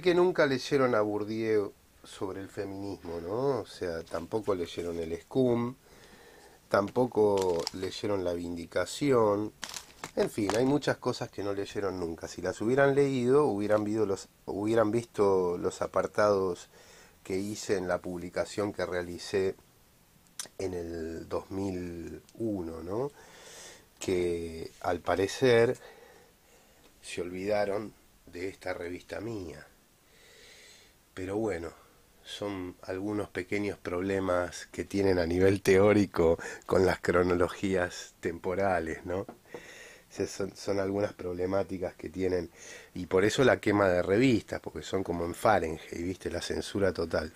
que nunca leyeron a Bourdieu sobre el feminismo, ¿no? O sea, tampoco leyeron el Scum, tampoco leyeron la Vindicación. En fin, hay muchas cosas que no leyeron nunca. Si las hubieran leído, hubieran, los, hubieran visto los apartados que hice en la publicación que realicé en el 2001, ¿no? Que al parecer se olvidaron de esta revista mía. Pero bueno, son algunos pequeños problemas que tienen a nivel teórico con las cronologías temporales, ¿no? Son, algunas problemáticas que tienen. Y por eso la quema de revistas, porque son como en y ¿viste? La censura total.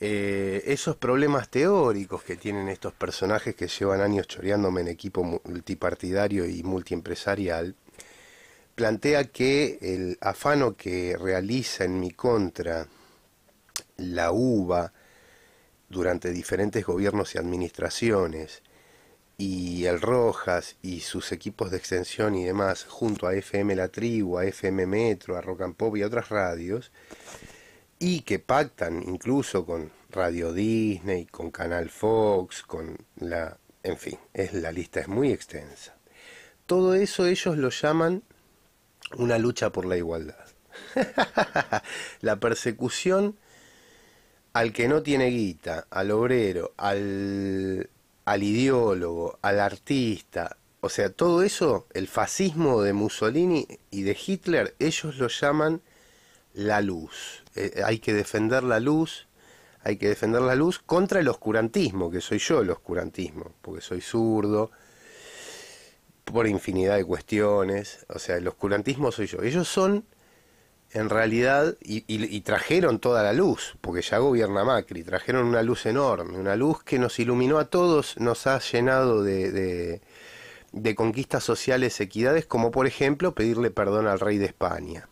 Eh, esos problemas teóricos que tienen estos personajes que llevan años choreándome en equipo multipartidario y multiempresarial, plantea que el afano que realiza en mi contra la uva durante diferentes gobiernos y administraciones, y el Rojas y sus equipos de extensión y demás, junto a FM La Tribu, a FM Metro, a Rock and Pop y a otras radios, y que pactan incluso con Radio Disney, con Canal Fox, con la... En fin, es, la lista es muy extensa. Todo eso ellos lo llaman una lucha por la igualdad. la persecución al que no tiene guita, al obrero, al, ideólogo, al artista, o sea, todo eso, el fascismo de Mussolini y de Hitler, ellos lo llaman la luz. Eh, eh, hay que defender la luz, hay que defender la luz contra el oscurantismo, que soy yo el oscurantismo, porque soy zurdo, por infinidad de cuestiones, o sea, el oscurantismo soy yo. Ellos son en realidad, y, trajeron toda la luz, porque ya gobierna Macri, trajeron una luz enorme, una luz que nos iluminó a todos, nos ha llenado de, de conquistas sociales, equidades, como por ejemplo pedirle perdón al rey de España.